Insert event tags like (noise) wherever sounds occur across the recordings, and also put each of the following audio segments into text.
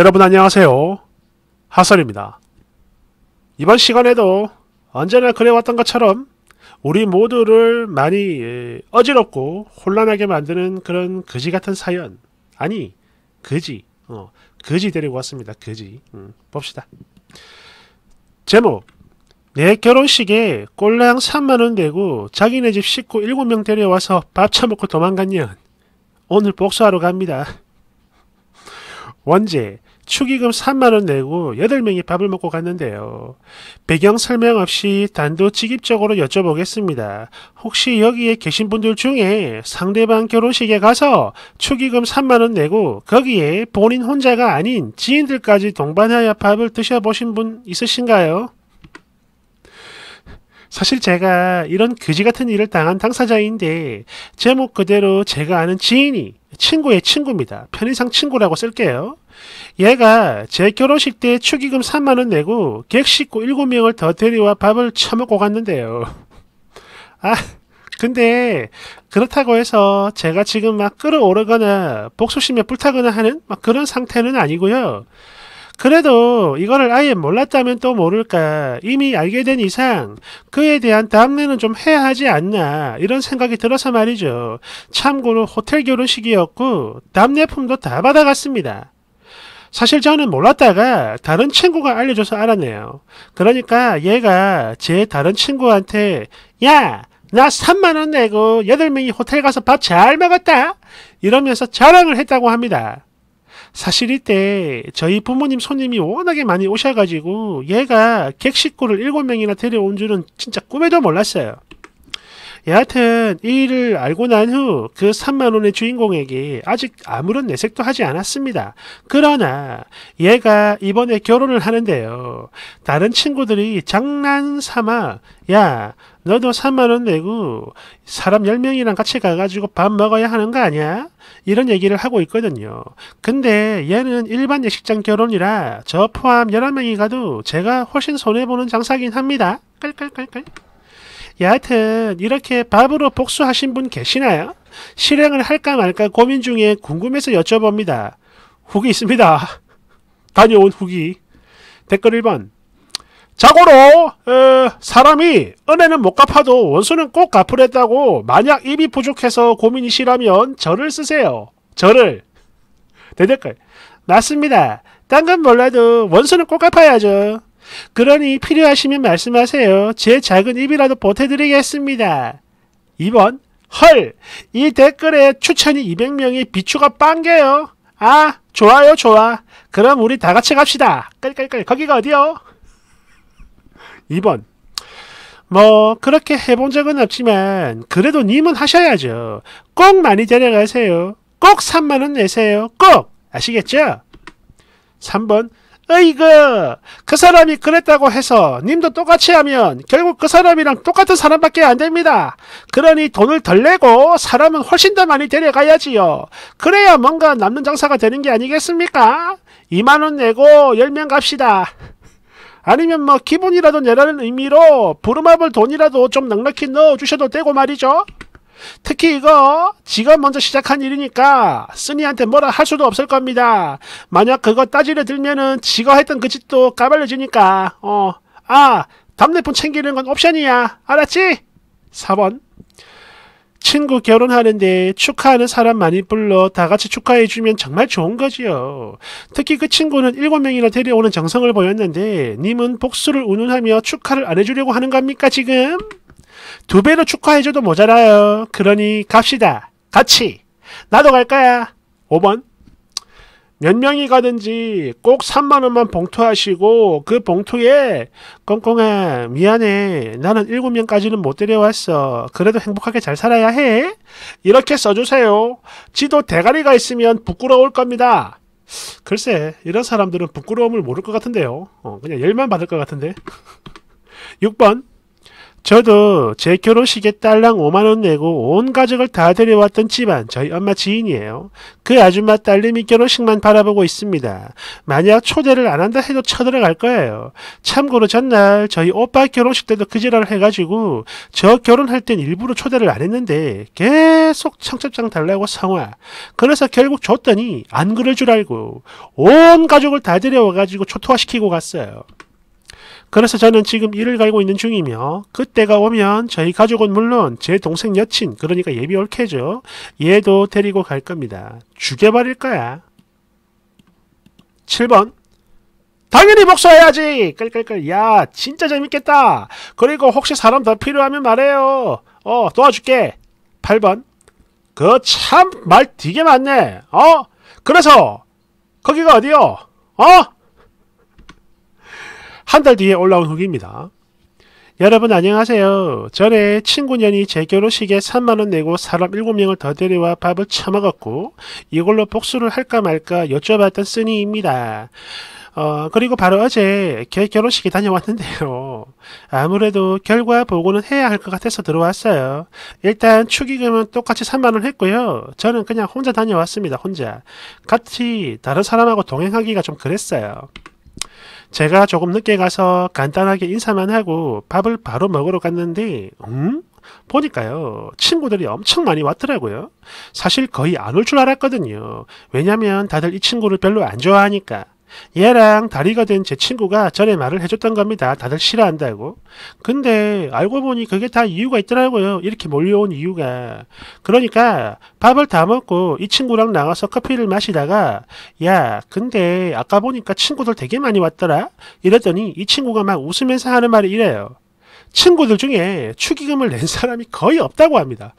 여러분 안녕하세요. 하설입니다. 이번 시간에도 언제나 그래왔던 것처럼 우리 모두를 많이 예, 어지럽고 혼란하게 만드는 그런 그지 같은 사연 아니 그지 어, 그지 데리고 왔습니다. 그지 음, 봅시다. 제목 내 결혼식에 꼴랑 3만원 내고 자기네 집 식구 7명 데려와서 밥 처먹고 도망간 년 오늘 복수하러 갑니다. (laughs) 원제 축의금 3만원 내고 8명이 밥을 먹고 갔는데요. 배경 설명 없이 단도직입적으로 여쭤보겠습니다. 혹시 여기에 계신 분들 중에 상대방 결혼식에 가서 축의금 3만원 내고 거기에 본인 혼자가 아닌 지인들까지 동반하여 밥을 드셔보신 분 있으신가요? 사실 제가 이런 그지 같은 일을 당한 당사자인데 제목 그대로 제가 아는 지인이 친구의 친구입니다. 편의상 친구라고 쓸게요. 얘가 제 결혼식 때 축의금 3만원 내고 객식구 7명을 더 데려와 밥을 처먹고 갔는데요. (laughs) 아 근데 그렇다고 해서 제가 지금 막 끌어오르거나 복수심에 불타거나 하는 그런 상태는 아니고요. 그래도 이거를 아예 몰랐다면 또 모를까 이미 알게 된 이상 그에 대한 답례는 좀 해야 하지 않나 이런 생각이 들어서 말이죠. 참고로 호텔 결혼식이었고 답내품도다 받아갔습니다. 사실 저는 몰랐다가 다른 친구가 알려줘서 알았네요. 그러니까 얘가 제 다른 친구한테 야! 나 3만원 내고 8명이 호텔 가서 밥 잘 먹었다! 이러면서 자랑을 했다고 합니다. 사실 이때 저희 부모님 손님이 워낙에 많이 오셔가지고 얘가 객식구를 7명이나 데려온 줄은 진짜 꿈에도 몰랐어요. 여하튼 이 일을 알고 난 후 그 3만원의 주인공에게 아직 아무런 내색도 하지 않았습니다. 그러나 얘가 이번에 결혼을 하는데요. 다른 친구들이 장난 삼아 야 너도 3만원 내고 사람 10명이랑 같이 가가지고 밥 먹어야 하는 거 아니야? 이런 얘기를 하고 있거든요. 근데 얘는 일반 예식장 결혼이라 저 포함 11명이 가도 제가 훨씬 손해보는 장사긴 합니다. 깔깔깔깔. 여하튼 이렇게 밥으로 복수하신 분 계시나요? 실행을 할까 말까 고민 중에 궁금해서 여쭤봅니다. 후기 있습니다. (laughs) 다녀온 후기. 댓글 1번. 자고로 에, 어, 사람이 은혜는 못 갚아도 원수는 꼭 갚으랬다고 만약 입이 부족해서 고민이시라면 저를 쓰세요. 저를. 대댓글. 맞습니다. 딴 건 몰라도 원수는 꼭 갚아야죠. 그러니 필요하시면 말씀하세요. 제 작은 입이라도 보태드리겠습니다. 2번 헐! 이 댓글에 추천이 200명이 비추가 빵겨요. 아 좋아요 좋아. 그럼 우리 다같이 갑시다. 깔깔깔 거기가 어디요? 2번 뭐 그렇게 해본 적은 없지만 그래도 님은 하셔야죠. 꼭 많이 데려가세요. 꼭 3만원 내세요. 꼭! 아시겠죠? 3번 어이그 그 사람이 그랬다고 해서 님도 똑같이 하면 결국 그 사람이랑 똑같은 사람밖에 안 됩니다. 그러니 돈을 덜 내고 사람은 훨씬 더 많이 데려가야지요. 그래야 뭔가 남는 장사가 되는 게 아니겠습니까? 2만원 내고 10명 갑시다. 아니면 뭐 기분이라도 내라는 의미로 부름합을 돈이라도 좀 넉넉히 넣어주셔도 되고 말이죠. 특히 이거 지가 먼저 시작한 일이니까 쓰니한테 뭐라 할 수도 없을 겁니다. 만약 그거 따지려 들면은 지가 했던 그 짓도 까발려지니까 어. 아답례폰 챙기는 건 옵션이야. 알았지? 4번 친구 결혼하는데 축하하는 사람 많이 불러 다 같이 축하해주면 정말 좋은 거지요. 특히 그 친구는 7 명이나 데려오는 정성을 보였는데 님은 복수를 운운하며 축하를 안 해주려고 하는 겁니까 지금? 두 배로 축하해줘도 모자라요. 그러니 갑시다. 같이. 나도 갈 거야. 5번. 몇 명이 가든지 꼭 3만원만 봉투하시고 그 봉투에 꽁꽁아 미안해 나는 7명까지는 못 데려왔어 그래도 행복하게 잘 살아야 해 이렇게 써주세요 지도 대가리가 있으면 부끄러울 겁니다 글쎄 이런 사람들은 부끄러움을 모를 것 같은데요 어, 그냥 열만 받을 것 같은데 6번 (laughs) 저도 제 결혼식에 딸랑 5만원 내고 온 가족을 다 데려왔던 집안 저희 엄마 지인이에요. 그 아줌마 딸님이 결혼식만 바라보고 있습니다. 만약 초대를 안 한다 해도 쳐들어갈 거예요. 참고로 전날 저희 오빠 결혼식 때도 그 지랄을 해가지고 저 결혼할 땐 일부러 초대를 안 했는데 계속 청첩장 달라고 성화. 그래서 결국 줬더니 안 그럴 줄 알고 온 가족을 다 데려와가지고 초토화시키고 갔어요. 그래서 저는 지금 일을 가고 있는 중이며 그때가 오면 저희 가족은 물론 제 동생 여친 그러니까 예비 올케죠. 얘도 데리고 갈 겁니다. 죽여버릴 거야. 7번 당연히 복수해야지! 끌끌끌 야 진짜 재밌겠다. 그리고 혹시 사람 더 필요하면 말해요. 어 도와줄게. 8번 그 참 말 되게 많네. 어? 그래서 거기가 어디요? 어? 한달 뒤에 올라온 후기입니다. 여러분 안녕하세요. 전에 친구년이 제 결혼식에 3만원 내고 사람 7명을 더 데려와 밥을 처먹었고 이걸로 복수를 할까 말까 여쭤봤던 쓰니입니다. 어, 그리고 바로 어제 걔 결혼식에 다녀왔는데요. 아무래도 결과 보고는 해야 할 것 같아서 들어왔어요. 일단 축의금은 똑같이 3만원 했고요. 저는 그냥 혼자 다녀왔습니다, 혼자. 같이 다른 사람하고 동행하기가 좀 그랬어요. 제가 조금 늦게 가서 간단하게 인사만 하고 밥을 바로 먹으러 갔는데 음? 보니까요 친구들이 엄청 많이 왔더라고요 사실 거의 안 올 줄 알았거든요 왜냐면 다들 이 친구를 별로 안 좋아하니까 얘랑 다리가 된 제 친구가 전에 말을 해줬던 겁니다. 다들 싫어한다고. 근데 알고 보니 그게 다 이유가 있더라고요. 이렇게 몰려온 이유가. 그러니까 밥을 다 먹고 이 친구랑 나가서 커피를 마시다가 야 근데 아까 보니까 친구들 되게 많이 왔더라. 이랬더니 이 친구가 막 웃으면서 하는 말이 이래요. 친구들 중에 축의금을 낸 사람이 거의 없다고 합니다.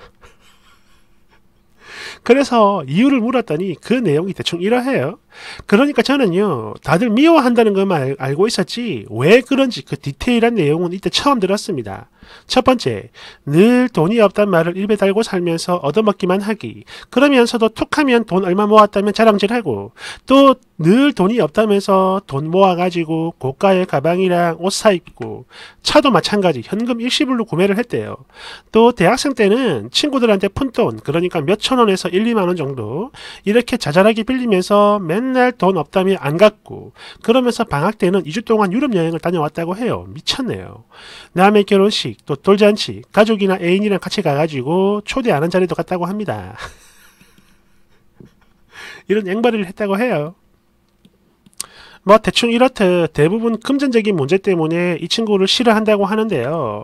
그래서 이유를 물었더니 그 내용이 대충 이러해요. 그러니까 저는요, 다들 미워한다는 것만 알고 있었지, 왜 그런지 그 디테일한 내용은 이때 처음 들었습니다. 첫 번째, 늘 돈이 없단 말을 입에 달고 살면서 얻어먹기만 하기. 그러면서도 툭 하면 돈 얼마 모았다면 자랑질하고, 또 늘 돈이 없다면서 돈 모아가지고 고가의 가방이랑 옷 사입고, 차도 마찬가지 현금 일시불로 구매를 했대요. 또 대학생 때는 친구들한테 푼돈, 그러니까 몇천 원에서 1, 2만 원 정도, 이렇게 자잘하게 빌리면서 맨날 돈없다면안갔고 그러면서 방학 때는 2주 동안 유럽 여행을 다녀왔다고 해요. 미쳤네요. 남의 결혼식, 결혼식 또 돌잔치 가족이나 애인이랑 같이 가가지고 초대 하는 자리도 갔다고 합니다. (laughs) 이런 앵벌이를 했다고 해요. 뭐 대충 이렇듯 대부분 금전적인 문제 때문에 이 친구를 싫어한다고 하는데요.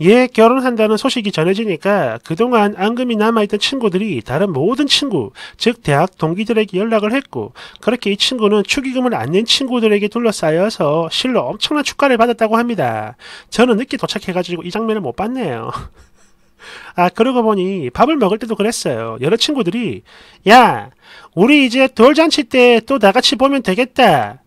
얘 예, 결혼한다는 소식이 전해지니까 그동안 앙금이 남아있던 친구들이 다른 모든 친구, 즉 대학 동기들에게 연락을 했고 그렇게 이 친구는 축의금을 안 낸 친구들에게 둘러싸여서 실로 엄청난 축가를 받았다고 합니다. 저는 늦게 도착해가지고 이 장면을 못 봤네요. (laughs) 아 그러고 보니 밥을 먹을 때도 그랬어요. 여러 친구들이 야 우리 이제 돌잔치 때 또 다같이 보면 되겠다.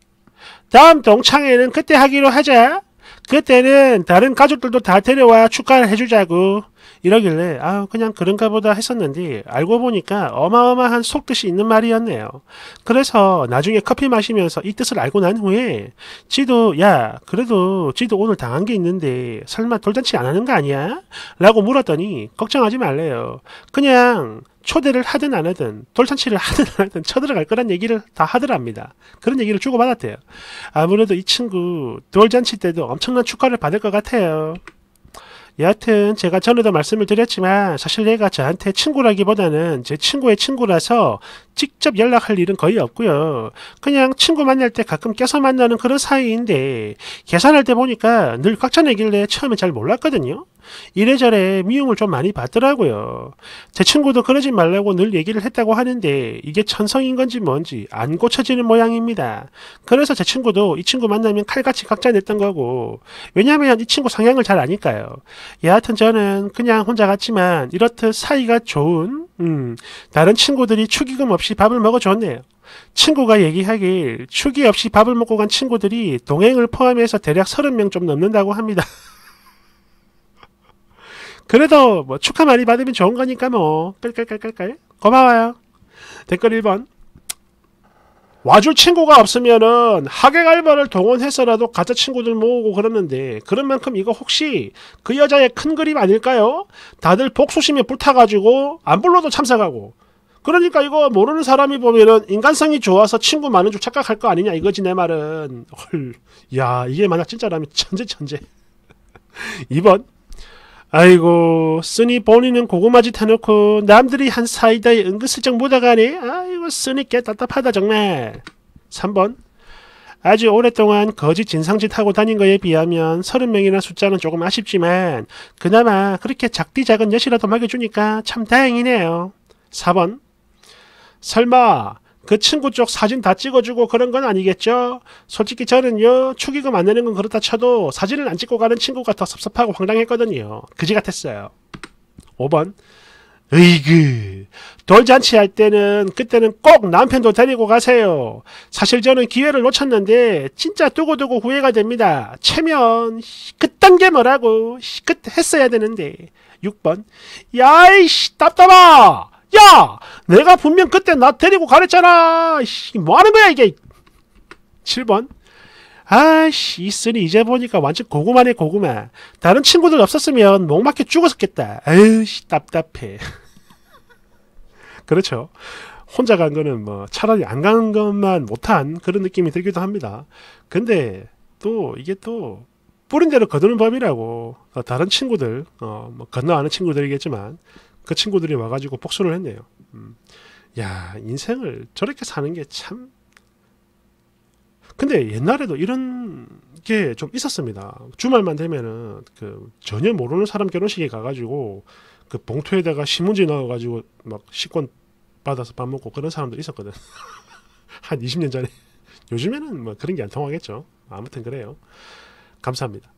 다음 동창회는 그때 하기로 하자. 그때는 다른 가족들도 다 데려와 축하를 해주자고. 이러길래 아 그냥 그런가 보다 했었는데 알고 보니까 어마어마한 속뜻이 있는 말이었네요. 그래서 나중에 커피 마시면서 이 뜻을 알고 난 후에 지도 야 그래도 지도 오늘 당한 게 있는데 설마 돌잔치 안 하는 거 아니야? 라고 물었더니 걱정하지 말래요. 그냥 초대를 하든 안 하든 돌잔치를 (laughs) 하든 안 하든 쳐들어갈 거란 얘기를 다 하더랍니다. 그런 얘기를 주고받았대요. 아무래도 이 친구 돌잔치 때도 엄청난 축하를 받을 것 같아요. 여하튼 제가 전에도 말씀을 드렸지만 사실 얘가 저한테 친구라기보다는 제 친구의 친구라서 직접 연락할 일은 거의 없고요. 그냥 친구 만날 때 가끔 껴서 만나는 그런 사이인데 계산할 때 보니까 늘꽉찬내길래처음엔잘 몰랐거든요. 이래저래 미움을 좀 많이 받더라고요. 제 친구도 그러지 말라고 늘 얘기를 했다고 하는데 이게 천성인 건지 뭔지 안 고쳐지는 모양입니다. 그래서 제 친구도 이 친구 만나면 칼같이 각자 냈던 거고 왜냐면 이 친구 성향을 잘 아니까요. 여하튼 저는 그냥 혼자 갔지만 이렇듯 사이가 좋은 음, 다른 친구들이 축의금 없이 밥을 먹어줬네요. 친구가 얘기하길 축의 없이 밥을 먹고 간 친구들이 동행을 포함해서 대략 30명 좀 넘는다고 합니다. (laughs) 그래도 뭐 축하 많이 받으면 좋은 거니까 뭐 깔깔깔깔깔 고마워요. 댓글 1번 와줄 친구가 없으면은 하객 알바를 동원해서라도 가짜 친구들 모으고 그러는데 그런 만큼 이거 혹시 그 여자의 큰 그림 아닐까요? 다들 복수심에 불타가지고 안 불러도 참석하고 그러니까 이거 모르는 사람이 보면은 인간성이 좋아서 친구 많은 줄 착각할 거 아니냐 이거지 내 말은 헐, 야 이게 만약 진짜라면 천재 천재 2번 (laughs) 아이고 쓰니 본인은 고구마짓 해놓고 남들이 한 사이다에 은근슬쩍 묻어가네 아 아이고 쓰니께 답답하다 정말. 3번 아주 오랫동안 거짓 진상짓 하고 다닌 거에 비하면 30명이나 숫자는 조금 아쉽지만 그나마 그렇게 작디 작은 여시라도 먹여주니까 참 다행이네요. 4번 설마 그 친구 쪽 사진 다 찍어주고 그런 건 아니겠죠? 솔직히 저는요 축의금 안 내는 건 그렇다 쳐도 사진을 안 찍고 가는 친구가 더 섭섭하고 황당했거든요. 그지 같았어요. 5번 으이그 돌잔치 할 때는 그때는 꼭 남편도 데리고 가세요. 사실 저는 기회를 놓쳤는데 진짜 두고두고 후회가 됩니다. 체면 그딴 게 뭐라고 끝 했어야 되는데 6번 야이씨 답답아 야 내가 분명 그때 나 데리고 가랬잖아 뭐하는 거야 이게 7번 아이씨 있으니 이제 보니까 완전 고구마네 고구마 다른 친구들 없었으면 목막혀 죽었겠다 에휴 답답해 그렇죠. 혼자 간 거는 뭐 차라리 안 간 것만 못한 그런 느낌이 들기도 합니다. 근데 또 이게 또 뿌린 대로 거두는 법이라고 어, 다른 친구들 어, 뭐 건너가는 친구들이겠지만 그 친구들이 와가지고 복수를 했네요. 음. 야 인생을 저렇게 사는 게 참. 근데 옛날에도 이런 게 좀 있었습니다. 주말만 되면은 그 전혀 모르는 사람 결혼식에 가가지고 그 봉투에다가 신문지 넣어가지고 막 식권 받아서 밥 먹고 그런 사람들 있었거든. (laughs) 한 20년 전에. 요즘에는 뭐 그런 게 안 통하겠죠. 아무튼 그래요. 감사합니다.